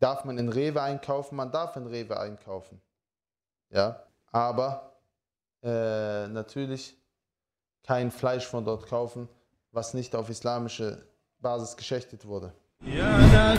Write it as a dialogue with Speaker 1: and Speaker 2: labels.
Speaker 1: Darf man in Rewe einkaufen? Man darf in Rewe einkaufen. Ja, aber äh, natürlich kein Fleisch von dort kaufen, was nicht auf islamische Basis geschächtet wurde. Ja,